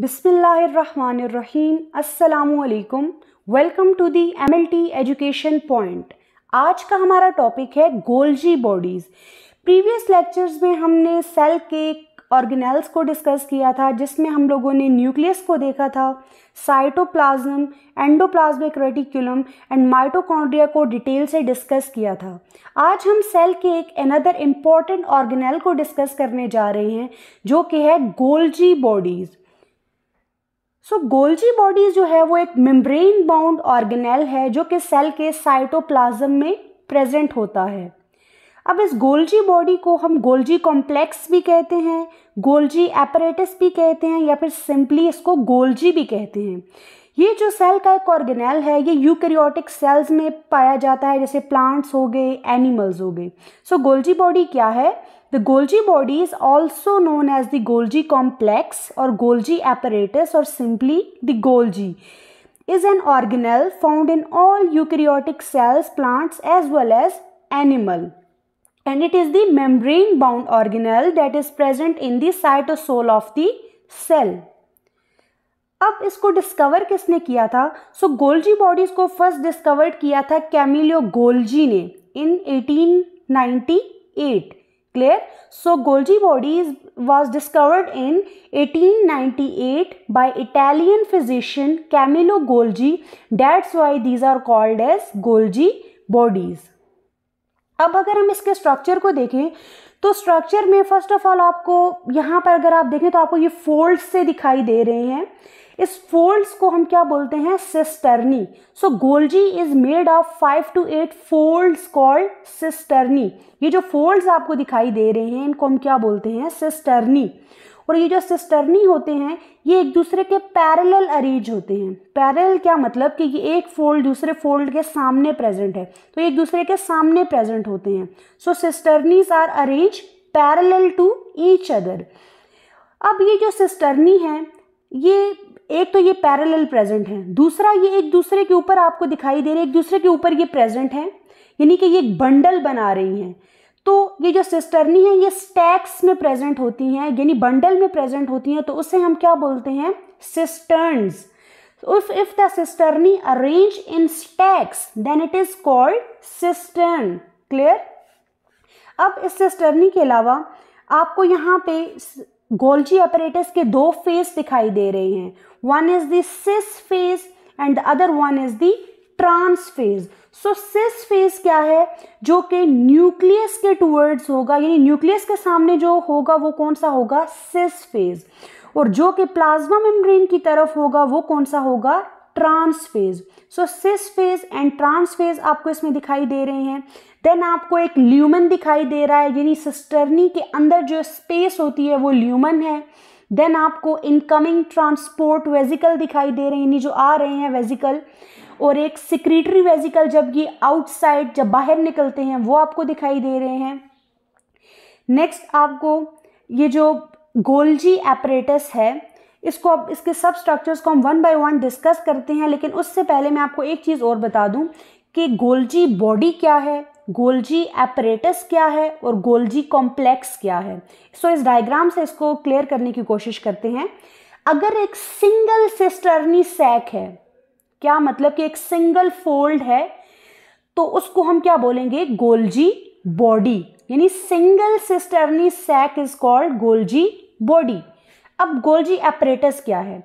बिसमीम् अल्लाम welcome to the M L T education point आज का हमारा टॉपिक है गोल्जी बॉडीज़ प्रीवियस लेक्चर्स में हमने सेल के ऑर्गेनेल्स को डिस्कस किया था जिसमें हम लोगों ने न्यूक्लियस को देखा था cytoplasm endoplasmic reticulum and mitochondria को डिटेल से डिस्कस किया था आज हम सेल के एक अनदर इम्पॉर्टेंट ऑर्गेनेल को डिस्कस करने जा रहे हैं जो कि है Golgi bodies so Golgi bodies जो है वो एक मेम्ब्रेन बाउंड ऑर्गेनेल है जो कि सेल के साइटोप्लाज्म में प्रेजेंट होता है अब इस गोल्जी बॉडी को हम गोल्जी कॉम्प्लेक्स भी कहते हैं गोल्जी एपरेटिस भी कहते हैं या फिर सिंपली इसको गोल्जी भी कहते हैं ये जो सेल का एक ऑर्गेनेल है ये यूकैरियोटिक सेल्स में पाया जाता है जैसे प्लांट्स हो गए एनिमल्स हो गए सो गोल्जी बॉडी क्या है The Golgi body is also known as the Golgi complex or Golgi apparatus or simply the Golgi is an organelle found in all eukaryotic cells, plants as well as animal. And it is the membrane bound organelle that is present in the cytosol of the cell. अब इसको discover किसने किया था so so, Golgi bodies को first discovered किया था Camillo Golgi ने in 1898 clear so Golgi body was discovered in 1898 by Italian physician Camillo Golgi that's why these are called as Golgi bodies अब अगर हम इसके स्ट्रक्चर को देखें तो स्ट्रक्चर में फर्स्ट ऑफ ऑल आपको यहाँ पर अगर आप देखें तो आपको ये फोल्ड से दिखाई दे रहे हैं इस फोल्ड्स को हम क्या बोलते हैं cisternae so Golgi is made of five to eight folds called cisternae ये जो फोल्ड्स आपको दिखाई दे रहे हैं इनको हम क्या बोलते हैं सिस्टर्नी और ये जो सिस्टर्नी होते हैं ये एक दूसरे के पैरेलल अरेंज होते हैं पैरेलल क्या मतलब कि ये एक फोल्ड दूसरे फोल्ड के सामने प्रेजेंट है तो एक दूसरे के सामने प्रेजेंट होते हैं so cisternae are arrange parallel to each other अब ये जो सिस्टर्नी है ये एक तो ये पैरेलल प्रेजेंट हैं दूसरा ये एक दूसरे के ऊपर आपको दिखाई दे रहे एक दूसरे के ऊपर ये प्रेजेंट हैं यानी कि ये एक बंडल बना रही हैं तो ये जो सिस्टरनी है ये स्टैक्स में प्रेजेंट होती हैं यानी बंडल में प्रेजेंट होती हैं तो उसे हम क्या बोलते हैं cisternae if if the cisternae arrange in stacks then it is called cistern clear अब इस सिस्टर्नी के अलावा आपको यहाँ पे गोल्जी अपरेटस के दो फेस दिखाई दे रहे हैं One is the cis phase and the other one is the trans phase so cis phase क्या है जो कि न्यूक्लियस के टूवर्ड्स होगा यानी न्यूक्लियस के सामने जो होगा वो कौन सा होगा सिस फेज और जो कि प्लाज्मा मेम्ब्रेन की तरफ होगा वो कौन सा होगा trans phase so cis phase and trans phase आपको इसमें दिखाई दे रहे हैं देन आपको एक ल्यूमन दिखाई दे रहा है यानी सिस्टर्नी के अंदर जो स्पेस होती है वो ल्यूमन है देन आपको इनकमिंग ट्रांसपोर्ट वेजिकल दिखाई दे रहे हैं जो आ रहे हैं वेजिकल और एक सिक्रीटरी वेजिकल जब ये आउटसाइड जब बाहर निकलते हैं वो आपको दिखाई दे रहे हैं नेक्स्ट आपको ये जो गोल्जी एपरेटस है इसको अब इसके सब स्ट्रक्चर्स को हम वन बाय वन डिस्कस करते हैं लेकिन उससे पहले मैं आपको एक चीज़ और बता दूं कि गोल्जी बॉडी क्या है गोल्जी एपरेटस क्या है और गोल्जी कॉम्प्लेक्स क्या है सो so, इस डायग्राम से इसको क्लियर करने की कोशिश करते हैं अगर एक सिंगल सिस्टर्नी सैक है क्या मतलब कि एक सिंगल फोल्ड है तो उसको हम क्या बोलेंगे गोल्जी बॉडी यानी single cisternae sac is called Golgi body अब गोल्जी एपरेटस क्या है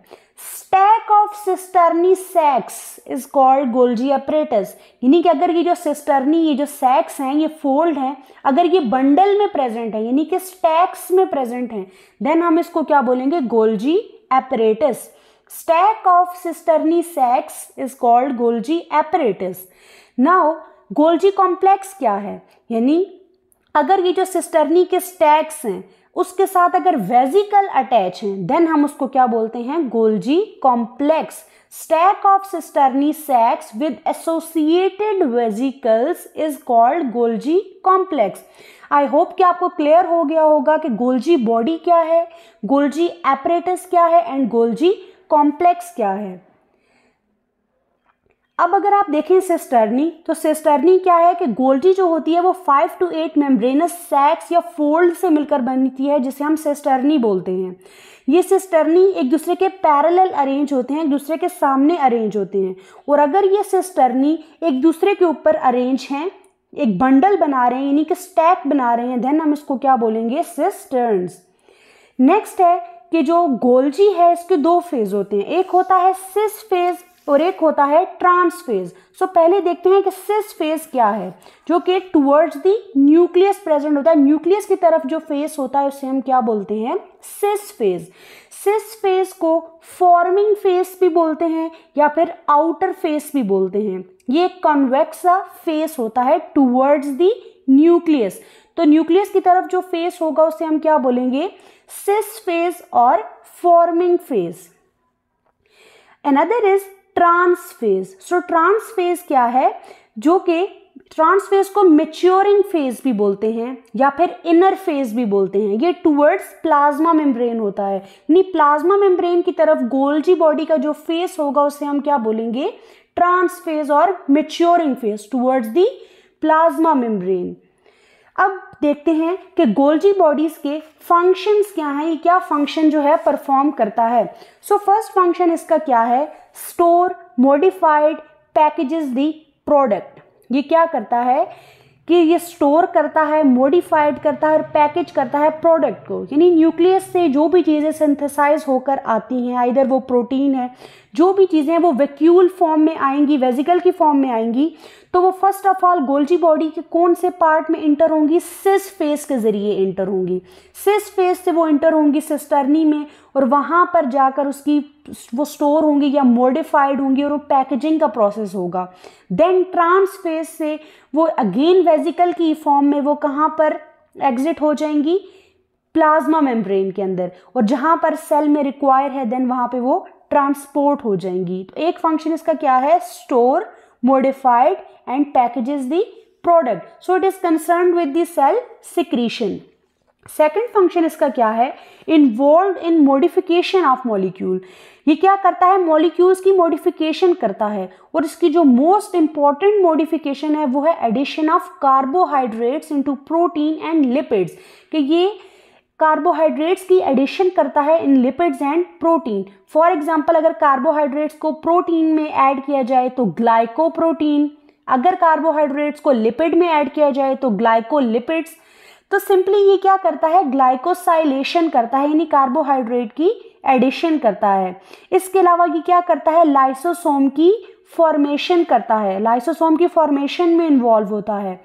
stack of cisternae sacs is called Golgi apparatus यानी कि अगर ये जो सिस्टर्नी ये जो सैक्स हैं ये फोल्ड हैं अगर ये बंडल में प्रेजेंट है यानी कि स्टैक्स में प्रेजेंट हैं देन हम इसको क्या बोलेंगे Golgi apparatus stack of cisternae sacs is called Golgi apparatus now Golgi complex क्या है यानी अगर ये जो सिस्टर्नी के स्टैक्स हैं उसके साथ अगर वेजिकल अटैच हैं देन हम उसको क्या बोलते हैं Golgi complex stack of cisternae sacs with associated vesicles is called Golgi complex I hope कि आपको क्लियर हो गया होगा कि गोल्जी बॉडी क्या है गोल्जी एपरेटस क्या है एंड गोल्जी कॉम्प्लेक्स क्या है अब अगर आप देखें सिस्टर्नी तो सिस्टर्नी क्या है कि गोल्टी जो होती है वो five to eight membranous sacs या फोल्ड से मिलकर बनती है जिसे हम सिस्टर्नी बोलते हैं ये सिस्टर्नी एक दूसरे के पैरेलल अरेंज होते हैं एक दूसरे के सामने अरेंज होते हैं और अगर ये सिस्टर्नी एक दूसरे के ऊपर अरेंज हैं एक बंडल बना रहे हैं यानी कि स्टैक बना रहे हैं देन हम इसको क्या बोलेंगे सिस्टर्न्स नेक्स्ट है कि जो गोल्जी है इसके दो फेज़ होते हैं एक होता है सिस फेज़ और एक होता है ट्रांस फेज सो पहले देखते हैं कि सिस फेज क्या है जो कि टुवर्ड्स दी न्यूक्लियस प्रेजेंट होता है न्यूक्लियस की तरफ जो फेस होता है उसे हम क्या बोलते हैं सिस फेज सिस फेज को फॉर्मिंग फेस भी बोलते हैं या फिर आउटर फेस भी बोलते हैं ये कॉन्वेक्स फेस होता है टूवर्ड्स दी न्यूक्लियस तो न्यूक्लियस की तरफ जो फेस होगा उसे हम क्या बोलेंगे सिस फेज और forming phase another is trans phase so trans phase क्या है जो कि ट्रांसफेज को मेच्योरिंग फेज भी बोलते हैं या फिर इनर फेज भी बोलते हैं ये टूवर्ड्स प्लाज्मा मेम्ब्रेन होता है नहीं प्लाज्मा मेम्ब्रेन की तरफ गोल्जी बॉडी का जो फेस होगा उसे हम क्या बोलेंगे ट्रांसफेज और maturing phase towards the plasma membrane अब देखते हैं कि गोल्जी बॉडीज के फंक्शंस क्या हैं ये क्या फंक्शन जो है परफॉर्म करता है सो फर्स्ट फंक्शन इसका क्या है store modified packages the product ये क्या करता है कि ये स्टोर करता है मॉडिफाइड करता है और पैकेज करता है प्रोडक्ट को यानी न्यूक्लियस से जो भी चीज़ें सिंथेसाइज होकर आती हैं इधर वो प्रोटीन है जो भी चीज़ें हैं वो वैक्यूल फॉर्म में आएंगी वेजिकल की फॉर्म में आएंगी तो वो first of all Golgi body के कौन से पार्ट में इंटर होंगी सिस फेस के ज़रिए इंटर होंगी सिस फेस से वो इंटर होंगी सिस्टर्नी में और वहाँ पर जाकर उसकी वो स्टोर होंगी या मोडिफाइड होंगी और वो पैकेजिंग का प्रोसेस होगा देन फेस से वो अगेन वेजिकल की फॉर्म में वो कहाँ पर एग्जिट हो जाएंगी प्लाज्मा मेम्ब्रेन के अंदर और जहाँ पर सेल में रिक्वायर है देन वहाँ पे वो ट्रांसपोर्ट हो जाएंगी तो एक फंक्शन इसका क्या है store modified and packages the product so it is concern with the cell secretion second function इसका क्या है involve in modification of molecule ये क्या करता है मॉलिक्यूल्स की मॉडिफिकेशन करता है और इसकी जो मोस्ट इंपॉर्टेंट मॉडिफिकेशन है वो है addition of carbohydrates into protein and lipids कि ये कार्बोहाइड्रेट्स की एडिशन करता है इन lipids and protein for example अगर कार्बोहाइड्रेट्स को प्रोटीन में ऐड किया जाए तो ग्लाइकोप्रोटीन अगर कार्बोहाइड्रेट्स को लिपिड में ऐड किया जाए तो ग्लाइकोलिपिड्स तो सिंपली ये क्या करता है ग्लाइकोसाइलेशन करता है यानी कार्बोहाइड्रेट की एडिशन करता है इसके अलावा ये क्या करता है लाइसोसोम की फॉर्मेशन करता है लाइसोसोम की फॉर्मेशन में इन्वॉल्व होता है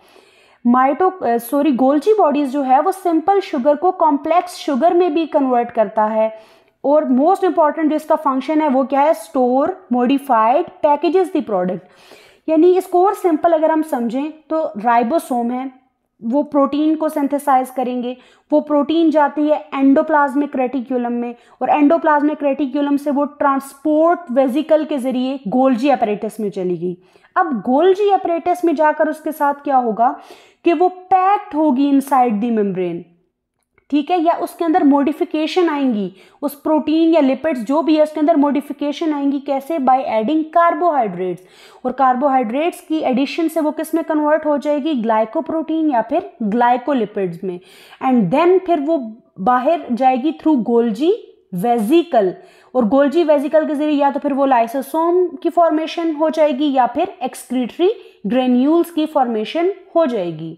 माइटो सॉरी गोल्जी बॉडीज जो है वो सिंपल शुगर को कॉम्प्लेक्स शुगर में भी कन्वर्ट करता है और मोस्ट इंपॉर्टेंट जो इसका फंक्शन है वो क्या है store modified packages the product यानी इसको और सिंपल अगर हम समझें तो राइबोसोम है वो प्रोटीन को सिंथेसाइज करेंगे वो प्रोटीन जाती है एंडोप्लाज्मिक रेटिक्यूलम में और एंडोप्लाज्मिक रेटिक्यूलम से वो ट्रांसपोर्ट वेजिकल के जरिए गोल्जी अपरेटस में चली गई अब गोल्जी अपरेटस में जाकर उसके साथ क्या होगा कि वो पैक्ड होगी इनसाइड द मेम्ब्रेन ठीक है या उसके अंदर मॉडिफिकेशन आएंगी उस प्रोटीन या लिपिड्स जो भी है उसके अंदर मॉडिफिकेशन आएंगी कैसे बाय एडिंग कार्बोहाइड्रेट्स और कार्बोहाइड्रेट्स की एडिशन से वो किस में कन्वर्ट हो जाएगी ग्लाइकोप्रोटीन या फिर ग्लाइकोलिपिड्स में एंड देन फिर वो बाहर जाएगी थ्रू गोल्जी वेजिकल और गोल्जी वेजिकल के जरिए या तो फिर वो लाइसोसोम की फॉर्मेशन हो जाएगी या फिर एक्सक्रीटरी ग्रेन्यूल्स की फॉर्मेशन हो जाएगी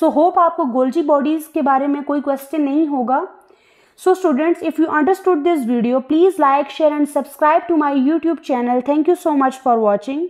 सो होप आपको गोल्जी बॉडीज के बारे में कोई क्वेश्चन नहीं होगा so students if you understood this video please like share and subscribe to my YouTube channel thank you so much for watching